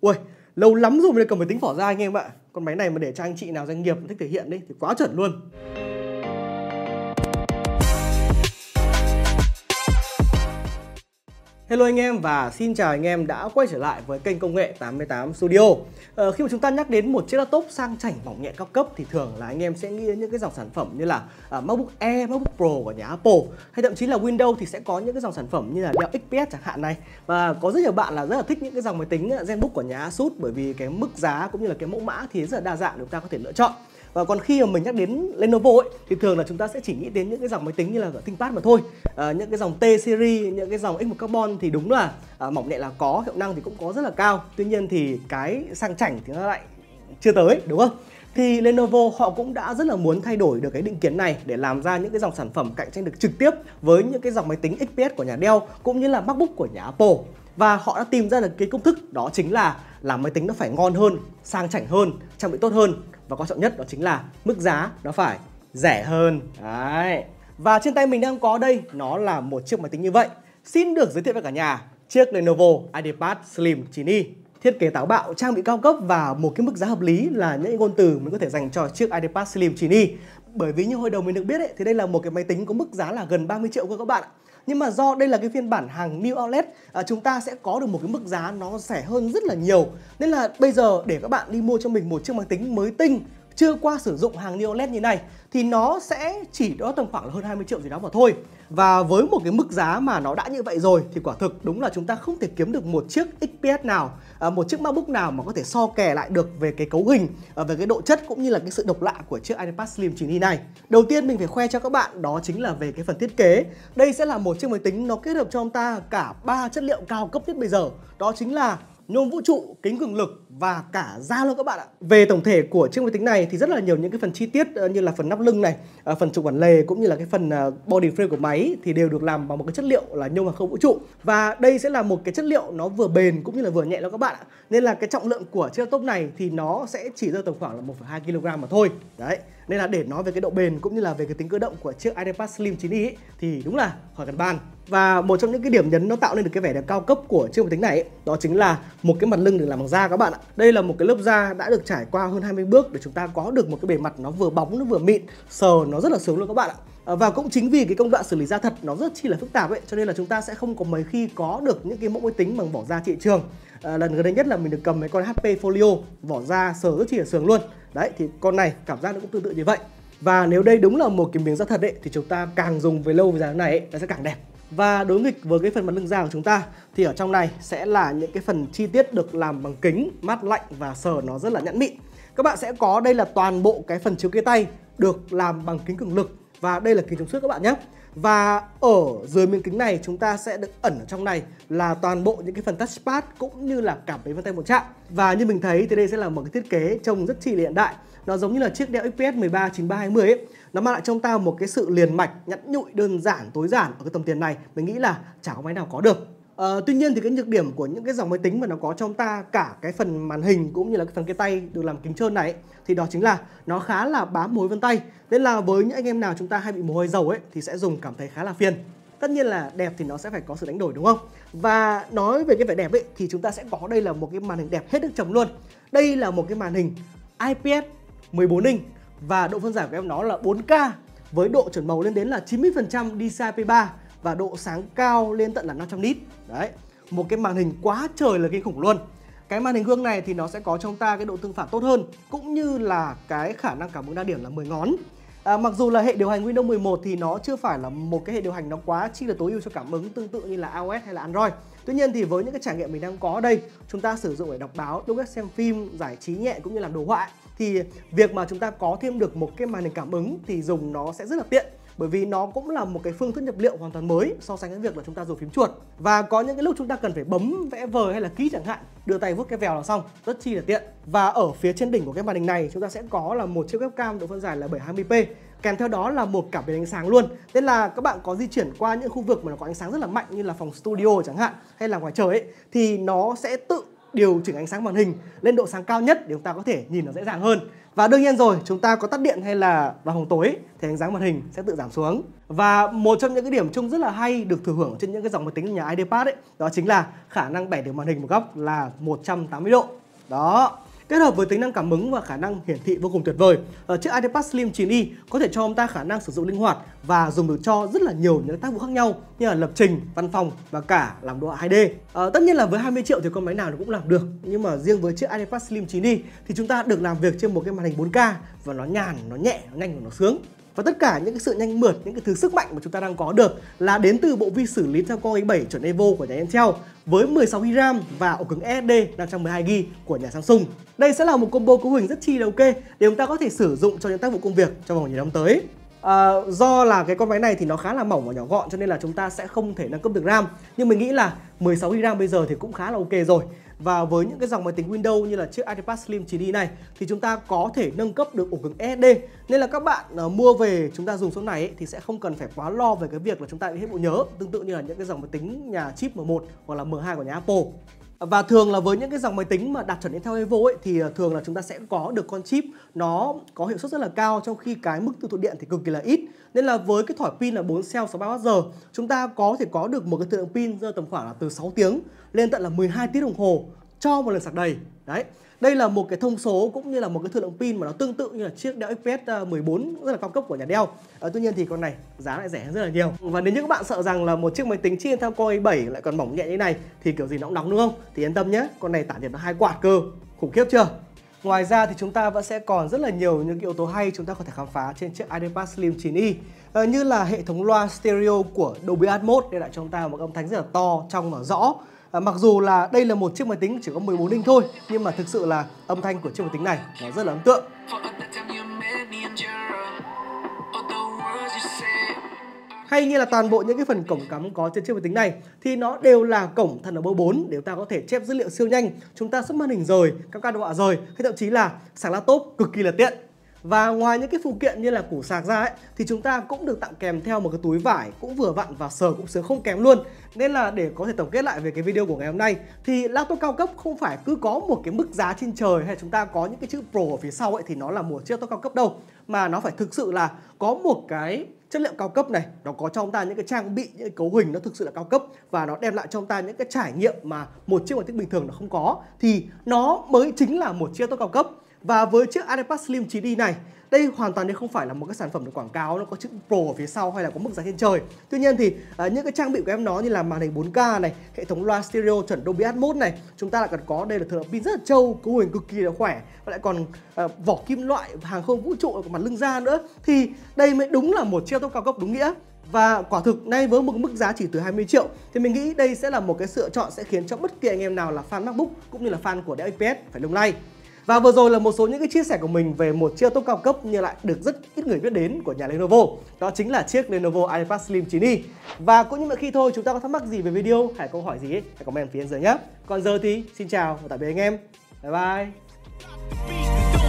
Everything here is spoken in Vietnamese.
Ui, lâu lắm rồi mới cầm máy tính phỏ ra anh em ạ Con máy này mà để cho anh chị nào doanh nghiệp thích thể hiện đi thì quá chuẩn luôn Hello anh em và xin chào anh em đã quay trở lại với kênh công nghệ 88 Studio ờ, Khi mà chúng ta nhắc đến một chiếc laptop sang chảnh mỏng nhẹ cao cấp thì thường là anh em sẽ nghĩ đến những cái dòng sản phẩm như là uh, MacBook Air, MacBook Pro của nhà Apple Hay thậm chí là Windows thì sẽ có những cái dòng sản phẩm như là Dell XPS chẳng hạn này Và có rất nhiều bạn là rất là thích những cái dòng máy tính à, Zenbook của nhà Asus bởi vì cái mức giá cũng như là cái mẫu mã thì rất là đa dạng để chúng ta có thể lựa chọn và còn khi mà mình nhắc đến Lenovo ấy thì thường là chúng ta sẽ chỉ nghĩ đến những cái dòng máy tính như là ThinkPad mà thôi à, những cái dòng T series những cái dòng X1 carbon thì đúng là à, mỏng nhẹ là có hiệu năng thì cũng có rất là cao tuy nhiên thì cái sang chảnh thì nó lại chưa tới đúng không thì Lenovo họ cũng đã rất là muốn thay đổi được cái định kiến này để làm ra những cái dòng sản phẩm cạnh tranh được trực tiếp với những cái dòng máy tính XPS của nhà Dell cũng như là MacBook của nhà Apple và họ đã tìm ra được cái công thức đó chính là làm máy tính nó phải ngon hơn, sang chảnh hơn, trang bị tốt hơn và quan trọng nhất đó chính là mức giá nó phải rẻ hơn. Đấy. Và trên tay mình đang có đây nó là một chiếc máy tính như vậy. Xin được giới thiệu với cả nhà chiếc Lenovo IdeaPad Slim 9i thiết kế táo bạo, trang bị cao cấp và một cái mức giá hợp lý là những ngôn từ mình có thể dành cho chiếc Ideapad Slim 9i. Bởi vì như hồi đầu mình được biết ấy, thì đây là một cái máy tính có mức giá là gần 30 triệu cơ các bạn ạ nhưng mà do đây là cái phiên bản hàng new outlet à, chúng ta sẽ có được một cái mức giá nó rẻ hơn rất là nhiều nên là bây giờ để các bạn đi mua cho mình một chiếc máy tính mới tinh chưa qua sử dụng hàng Neo LED như này thì nó sẽ chỉ đó tầm khoảng là hơn 20 triệu gì đó mà thôi. Và với một cái mức giá mà nó đã như vậy rồi thì quả thực đúng là chúng ta không thể kiếm được một chiếc XPS nào, à, một chiếc MacBook nào mà có thể so kè lại được về cái cấu hình, à, về cái độ chất cũng như là cái sự độc lạ của chiếc iPad Slim 9 này. Đầu tiên mình phải khoe cho các bạn đó chính là về cái phần thiết kế. Đây sẽ là một chiếc máy tính nó kết hợp cho chúng ta cả ba chất liệu cao cấp nhất bây giờ. Đó chính là nhôm vũ trụ, kính cường lực và cả da luôn các bạn ạ. Về tổng thể của chiếc máy tính này thì rất là nhiều những cái phần chi tiết ờ, như là phần nắp lưng này, ờ, phần trục bản lề cũng như là cái phần ờ, body frame của máy thì đều được làm bằng một cái chất liệu là nhôm hàng không vũ trụ. Và đây sẽ là một cái chất liệu nó vừa bền cũng như là vừa nhẹ luôn các bạn ạ. Nên là cái trọng lượng của chiếc laptop này thì nó sẽ chỉ rơi tầm khoảng là 1,2 kg mà thôi. Đấy. Nên là để nói về cái độ bền cũng như là về cái tính cơ động của chiếc iPad Slim 9i ấy, thì đúng là khỏi cần bàn. Và một trong những cái điểm nhấn nó tạo nên được cái vẻ đẹp cao cấp của chiếc máy tính này ấy, đó chính là một cái mặt lưng được làm bằng da các bạn ạ. Đây là một cái lớp da đã được trải qua hơn 20 bước để chúng ta có được một cái bề mặt nó vừa bóng nó vừa mịn, sờ nó rất là sướng luôn các bạn ạ. À, và cũng chính vì cái công đoạn xử lý da thật nó rất chi là phức tạp ấy cho nên là chúng ta sẽ không có mấy khi có được những cái mẫu máy tính bằng vỏ da thị trường à, lần gần đây nhất là mình được cầm mấy con HP Folio vỏ da sờ rất chi là sướng luôn đấy thì con này cảm giác nó cũng tương tự như vậy và nếu đây đúng là một cái miếng da thật ấy, thì chúng ta càng dùng về lâu về dài này ấy, nó sẽ càng đẹp và đối nghịch với cái phần bắn lưng ra của chúng ta thì ở trong này sẽ là những cái phần chi tiết được làm bằng kính mát lạnh và sờ nó rất là nhẵn mịn các bạn sẽ có đây là toàn bộ cái phần chiếu kia tay được làm bằng kính cường lực và đây là kính chống xước các bạn nhé và ở dưới miếng kính này chúng ta sẽ được ẩn ở trong này là toàn bộ những cái phần touchpad cũng như là cảm thấy vân tay một chạm và như mình thấy thì đây sẽ là một cái thiết kế trông rất chi là hiện đại nó giống như là chiếc đeo XPS 13 9320 ấy nó mang lại trong ta một cái sự liền mạch nhẵn nhụi đơn giản tối giản ở cái tầm tiền này mình nghĩ là chả có máy nào có được Uh, tuy nhiên thì cái nhược điểm của những cái dòng máy tính mà nó có trong ta cả cái phần màn hình cũng như là cái phần cái tay được làm kính trơn này ấy, thì đó chính là nó khá là bám mối vân tay nên là với những anh em nào chúng ta hay bị mồ hôi dầu ấy thì sẽ dùng cảm thấy khá là phiền tất nhiên là đẹp thì nó sẽ phải có sự đánh đổi đúng không và nói về cái vẻ đẹp ấy thì chúng ta sẽ có đây là một cái màn hình đẹp hết nước chấm luôn đây là một cái màn hình IPS 14 inch và độ phân giải của em nó là 4K với độ chuẩn màu lên đến là 90% DCI-P3 và độ sáng cao lên tận là 500 nit. Đấy, một cái màn hình quá trời là kinh khủng luôn. Cái màn hình gương này thì nó sẽ có trong ta cái độ tương phản tốt hơn cũng như là cái khả năng cảm ứng đa điểm là 10 ngón. À, mặc dù là hệ điều hành Windows 11 thì nó chưa phải là một cái hệ điều hành nó quá chi là tối ưu cho cảm ứng tương tự như là iOS hay là Android. Tuy nhiên thì với những cái trải nghiệm mình đang có ở đây, chúng ta sử dụng để đọc báo, đôi cách xem phim, giải trí nhẹ cũng như làm đồ họa thì việc mà chúng ta có thêm được một cái màn hình cảm ứng thì dùng nó sẽ rất là tiện bởi vì nó cũng là một cái phương thức nhập liệu hoàn toàn mới so sánh với việc là chúng ta dùng phím chuột và có những cái lúc chúng ta cần phải bấm vẽ vời hay là ký chẳng hạn đưa tay vuốt cái vèo là xong rất chi là tiện và ở phía trên đỉnh của cái màn hình này chúng ta sẽ có là một chiếc webcam độ phân giải là 720p kèm theo đó là một cảm biến ánh sáng luôn nên là các bạn có di chuyển qua những khu vực mà nó có ánh sáng rất là mạnh như là phòng studio chẳng hạn hay là ngoài trời ấy thì nó sẽ tự điều chỉnh ánh sáng màn hình lên độ sáng cao nhất để chúng ta có thể nhìn nó dễ dàng hơn và đương nhiên rồi, chúng ta có tắt điện hay là vào hồng tối thì ánh sáng màn hình sẽ tự giảm xuống. Và một trong những cái điểm chung rất là hay được thừa hưởng trên những cái dòng máy tính nhà IdeaPad ấy, đó chính là khả năng bẻ được màn hình một góc là 180 độ. Đó, Kết hợp với tính năng cảm ứng và khả năng hiển thị vô cùng tuyệt vời, ờ, chiếc iPad Slim 9i có thể cho ông ta khả năng sử dụng linh hoạt và dùng được cho rất là nhiều những tác vụ khác nhau như là lập trình, văn phòng và cả làm đồ họa 2D. À, ờ, tất nhiên là với 20 triệu thì con máy nào nó cũng làm được, nhưng mà riêng với chiếc iPad Slim 9i thì chúng ta được làm việc trên một cái màn hình 4K và nó nhàn, nó nhẹ, nó nhanh và nó sướng và tất cả những cái sự nhanh mượt những cái thứ sức mạnh mà chúng ta đang có được là đến từ bộ vi xử lý theo con 7 chuẩn Evo của nhà Intel với 16 GB RAM và ổ cứng SSD 512 GB của nhà Samsung. Đây sẽ là một combo cấu hình rất chi là ok để chúng ta có thể sử dụng cho những tác vụ công việc trong vòng nhiều năm tới. À, do là cái con máy này thì nó khá là mỏng và nhỏ gọn cho nên là chúng ta sẽ không thể nâng cấp được RAM nhưng mình nghĩ là 16 GB bây giờ thì cũng khá là ok rồi và với những cái dòng máy tính Windows như là chiếc iPad Slim 9 này thì chúng ta có thể nâng cấp được ổ cứng SSD. Nên là các bạn uh, mua về chúng ta dùng số này ấy, thì sẽ không cần phải quá lo về cái việc là chúng ta bị hết bộ nhớ, tương tự như là những cái dòng máy tính nhà chip M1 hoặc là M2 của nhà Apple. Và thường là với những cái dòng máy tính mà đạt chuẩn Intel Evo ấy thì ờ, thường là chúng ta sẽ có được con chip nó có hiệu suất rất là cao trong khi cái mức tiêu thụ điện thì cực kỳ là ít. Nên là với cái thỏi pin là 4 cell 63 giờ chúng ta có thể có được một cái thời lượng pin rơi tầm khoảng là từ 6 tiếng lên tận là 12 tiếng đồng hồ cho một lần sạc đầy. Đấy. Đây là một cái thông số cũng như là một cái thời lượng pin mà nó tương tự như là chiếc Dell XPS 14 à, rất là cao cấp của nhà Dell. À, tuy nhiên thì con này giá lại rẻ hơn rất là nhiều. Và nếu như các bạn sợ rằng là một chiếc máy tính trên theo Core i7 lại còn mỏng nhẹ như này thì kiểu gì nó cũng đóng đúng không? Thì yên tâm nhé, con này tản nhiệt nó hai quạt cơ. Khủng khiếp chưa? Ngoài ra thì chúng ta vẫn sẽ còn rất là nhiều những yếu tố hay chúng ta có thể khám phá trên chiếc iPad Slim 9i à, ờ, như là hệ thống loa stereo của Dolby Atmos để lại cho chúng ta một âm thanh rất là to, trong và rõ à, mặc dù là đây là một chiếc máy tính chỉ có 14 inch thôi nhưng mà thực sự là âm thanh của chiếc máy tính này nó rất là ấn tượng hay như là toàn bộ những cái phần cổng cắm có trên chiếc máy tính này thì nó đều là cổng Thunderbolt 4 để chúng ta có thể chép dữ liệu siêu nhanh, chúng ta xuất màn hình rời, các ca đồ họa rời hay thậm chí là sạc laptop cực kỳ là tiện. Và ngoài những cái phụ kiện như là củ sạc ra ấy thì chúng ta cũng được tặng kèm theo một cái túi vải cũng vừa vặn và sờ cũng sướng không kém luôn. Nên là để có thể tổng kết lại về cái video của ngày hôm nay thì laptop cao cấp không phải cứ có một cái mức giá trên trời hay chúng ta có những cái chữ Pro ở phía sau ấy thì nó là một chiếc laptop cao cấp đâu mà nó phải thực sự là có một cái chất lượng cao cấp này nó có cho chúng ta những cái trang bị những cái cấu hình nó thực sự là cao cấp và nó đem lại cho chúng ta những cái trải nghiệm mà một chiếc máy tính bình thường nó không có thì nó mới chính là một chiếc laptop cao cấp và với chiếc AirPods Slim 9 d này, đây hoàn toàn đây không phải là một cái sản phẩm được quảng cáo nó có chữ Pro ở phía sau hay là có mức giá trên trời. Tuy nhiên thì uh, những cái trang bị của em nó như là màn hình 4K này, hệ thống loa stereo chuẩn Dolby Atmos này, chúng ta lại cần có đây là thừa pin rất là trâu, cấu hình cực kỳ là khỏe và lại còn uh, vỏ kim loại hàng không vũ trụ ở mặt lưng da nữa. Thì đây mới đúng là một chiếc laptop cao cấp đúng nghĩa. Và quả thực nay với một mức giá chỉ từ 20 triệu thì mình nghĩ đây sẽ là một cái sự chọn sẽ khiến cho bất kỳ anh em nào là fan MacBook cũng như là fan của Dell XPS phải lung lay. Và vừa rồi là một số những cái chia sẻ của mình về một chiếc laptop cao cấp nhưng lại được rất ít người biết đến của nhà Lenovo. Đó chính là chiếc Lenovo iPad Slim 9i. Và cũng như mọi khi thôi, chúng ta có thắc mắc gì về video hay câu hỏi gì ấy, hãy comment phía dưới nhé. Còn giờ thì xin chào và tạm biệt anh em. Bye bye.